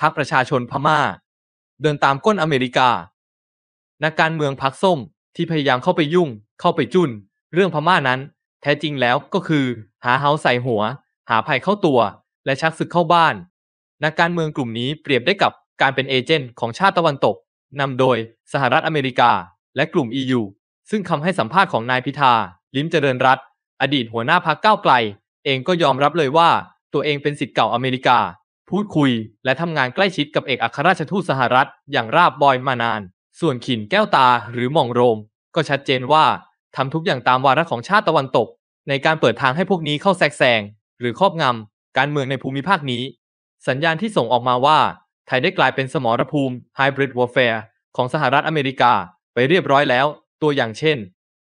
พรรคประชาชนพม่า เดินตามก้นอเมริกานักการเมืองพรรคส้ม ที่พยายามเข้าไปยุ่ง เข้าไปจุนเรื่องพม่านั้น แท้จริงแล้วก็คือ หาเฮาใส่หัว หาภัยเข้าตัว และชักศึกเข้าบ้านนักการเมืองกลุ่มนี้เปรียบได้กับการเป็นเอเจนต์ของชาติตะวันตกนำโดยสหรัฐอเมริกา และกลุ่ม EU ซึ่งคำให้สัมภาษณ์ของนายพิธาลิ้มเจริญรัตอดีตหัวหน้าพรรคก้าวไกล เองก็ยอมรับเลยว่าตัวเองเป็นสิทธิ์เก่าอเมริกาพูดคุยและทำงานใกล้ชิดกับเอกอัครราชทูตสหรัฐอย่างราบบอยมานาน ส่วนขินแก้วตาหรือหม่องโรม ก็ชัดเจนว่าทำทุกอย่างตามวาระของชาติตะวันตก ในการเปิดทางให้พวกนี้เข้าแทรกแซง หรือครอบงำการเมืองในภูมิภาคนี้ สัญญาณที่ส่งออกมาว่า ไทยได้กลายเป็นสมรภูมิไฮบริดวอร์เฟร์ของสหรัฐอเมริกาไปเรียบร้อยแล้ว ตัวอย่างเช่น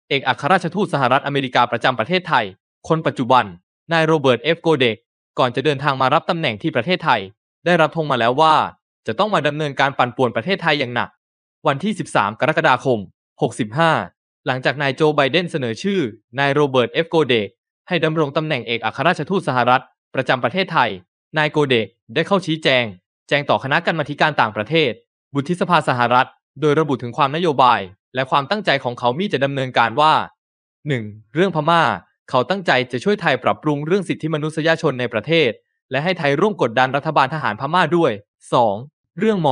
เอกอัครราชทูตสหรัฐอเมริกาประจำประเทศไทย คนปัจจุบันนายโรเบิร์ตเอฟโกเดกก่อนจะเดินทางมารับตำแหน่งที่ประเทศไทย ได้รับทงมาแล้วว่า จะต้องมาดำเนินการปั่นป่วนประเทศไทยอย่างหนัก วันที่ 13 กรกฎาคม 65 หลังจากนายโจ ไบเดนเสนอชื่อนายโรเบิร์ต เอฟโกเดให้ดำรงตำแหน่งเอกอัครราชทูตสหรัฐ ประจำประเทศไทย นายโกเดได้เข้าชี้แจง แจงต่อคณะกรรมาการต่างประเทศบุติสภาสหรัฐโดยระบุถึงความนโยบาย และความตั้งใจของเขามีจะดำเนินการว่า 1. เรื่องพมา่าเขาตั้งใจจะช่วยไทยปรับปรุงเรื่องสิทธิมนุษยชนในประเทศ และให้ไทยร่วมกดดันรัฐบาลทหารพม่าด้วย 2. เรื่องม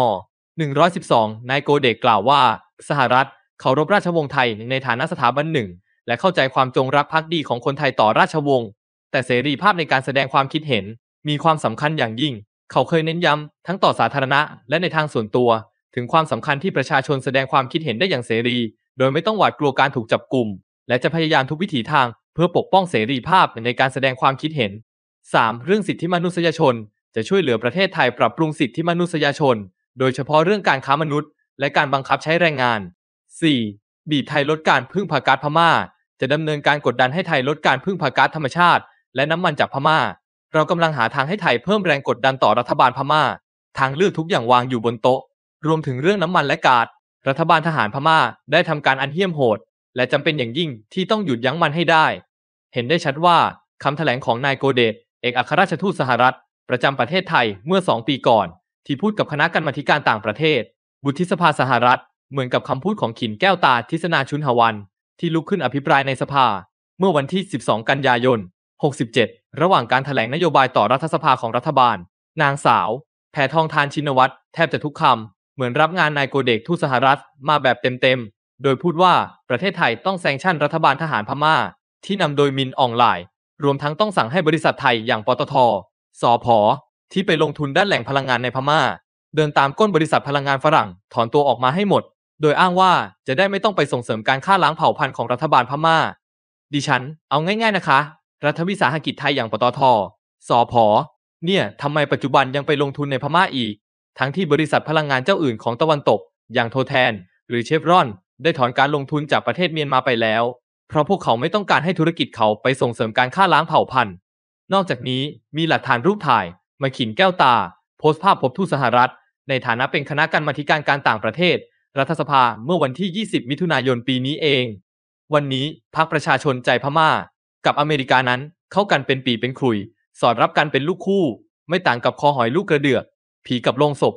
112นายโกเดกกล่าวว่า สหรัฐเคารพราชวงศ์ไทยในฐานะสถาบันหนึ่ง และเข้าใจความจงรักภักดีของคนไทยต่อราชวงศ์แต่เสรีภาพในการแสดงความคิดเห็น มีความสำคัญอย่างยิ่ง เขาเคยเน้นย้ำทั้งต่อสาธารณะ และในทางส่วนตัว ถึงความสำคัญที่ประชาชนแสดงความคิดเห็นได้อย่างเสรี โดยไม่ต้องหวาดกลัวการถูกจับกลุ่มและจะพยายามทุกวิถีทางเพื่อปกป้องเสรีภาพในการแสดงความคิดเห็น 3. เรื่องสิทธิมนุษยชน จะช่วยเหลือประเทศไทยปรับปรุงสิทธิมนุษยชน โดยเฉพาะเรื่องการค้ามนุษย์ และการบังคับใช้แรงงาน 4. บีบไทยลดการพึ่งพาการพม่า จะดำเนินการกดดันให้ไทยลดการพึ่งพาการธรรมชาติ และน้ำมันจากพม่า เรากำลังหาทางให้ไทยเพิ่มแรงกดดันต่อรัฐบาลพม่าทางเลือกทุกอย่างวางอยู่บนโต๊ะ รวมถึงเรื่องน้ำมันและกา๊ารัฐบาลทหารพม่า ได้ทำการอันเหี้ยมโหดและจำเป็นอย่างยิ่งที่ต้องหยุดยั้งมันให้ได้ เห็นได้ชัดว่า คำแถลงของนายโกเดตเอกอัครราชทูตสหรัฐ ประจำประเทศไทยเมื่อ 2 ปีก่อน ที่พูดกับคณะกรรมาการต่างประเทศ บุติสภาสหรัฐเหมือนกับคำพูดของขินแก้วตาทิศนาชุนหวัน ที่ลุกขึ้นอภิปรายในสภา เมื่อวันที่ 12 กันยายน 67 ระหว่างการถแถลงนโยบายต่อรัฐสภาของรัฐบาล นางสาว แพทองทานชินวัตรแทบจะทุกคำ เหมือนรับงานนายโกเดกทูตสหรัฐมาแบบเต็มๆโดยพูดว่าประเทศไทยต้องแซงชั่นรัฐบาลทหารพม่า ที่นำโดยมินอองไลน์รวมทั้งต้องสั่งให้บริษัทไทยอย่างปตท สอพอที่ไปลงทุนด้านแหล่งพลังงานในพม่า เดินตามก้นบริษัทพลังงานฝรั่งถอนตัวออกมาให้หมด โดยอ้างว่าจะได้ไม่ต้องไปส่งเสริมการฆ่าล้างเผ่าพันธุ์ของรัฐบาลพม่า ดิฉันเอาง่าย ๆนะคะ รัฐวิสาหกิจไทยอย่างปตทสอพอเนี่ยทำไมปัจจุบันยังไปลงทุนในพม่าอีก ทั้งที่บริษัทพลังงานเจ้าอื่นของตะวันตก อย่างโทแทน หรือเชฟรอนได้ถอนการลงทุนจากประเทศเมียนมาไปแล้ว เพราะพวกเขาไม่ต้องการให้ธุรกิจเขาไปส่งเสริมการฆ่าล้างเผ่าพันธุ์ นอกจากนี้มีหลักฐานรูปถ่ายมาขินแก้วตา โพสต์ภาพพบทูตสหรัฐ ในฐานะเป็นคณะกรรมาการการต่างประเทศ รัฐสภาเมื่อวันที่ 20 มิถุนายนปีนี้เอง วันนี้พรรคประชาชนใจพม่า กับอเมริกานั้นเข้ากันเป็นปีเป็นคุย สอดรับกันเป็นลูกคู่ ไม่ต่างกับคอหอยลูกกระเดือกผีกับโลงศพ